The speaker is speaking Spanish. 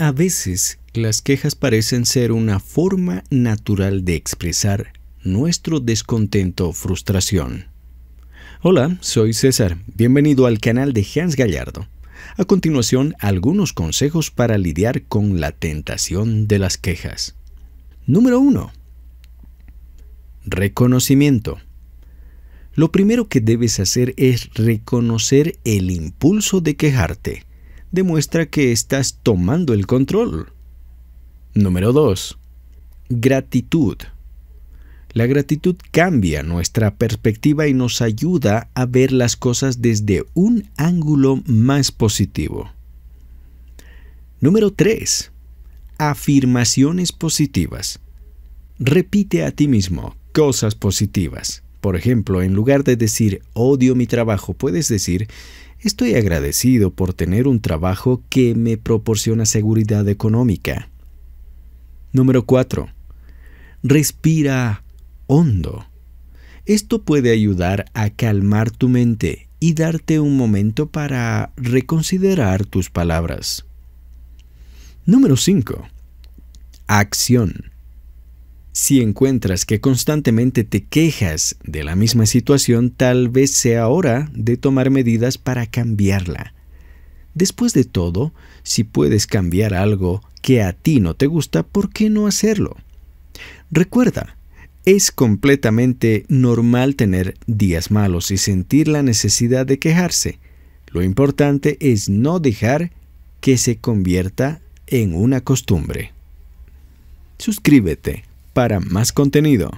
A veces las quejas parecen ser una forma natural de expresar nuestro descontento o frustración. Hola, soy César. Bienvenido al canal de Hans Gallardo. A continuación, algunos consejos para lidiar con la tentación de las quejas. Número 1. Reconocimiento. Lo primero que debes hacer es reconocer el impulso de quejarte demuestra que estás tomando el control. Número 2. Gratitud. La gratitud cambia nuestra perspectiva y nos ayuda a ver las cosas desde un ángulo más positivo. Número 3. Afirmaciones positivas. Repite a ti mismo cosas positivas. Por ejemplo, en lugar de decir odio mi trabajo, puedes decir estoy agradecido por tener un trabajo que me proporciona seguridad económica. Número 4. Respira hondo. Esto puede ayudar a calmar tu mente y darte un momento para reconsiderar tus palabras. Número 5. Acción. Si encuentras que constantemente te quejas de la misma situación, tal vez sea hora de tomar medidas para cambiarla. Después de todo, si puedes cambiar algo que a ti no te gusta, ¿por qué no hacerlo? Recuerda, es completamente normal tener días malos y sentir la necesidad de quejarse. Lo importante es no dejar que se convierta en una costumbre. Suscríbete para más contenido.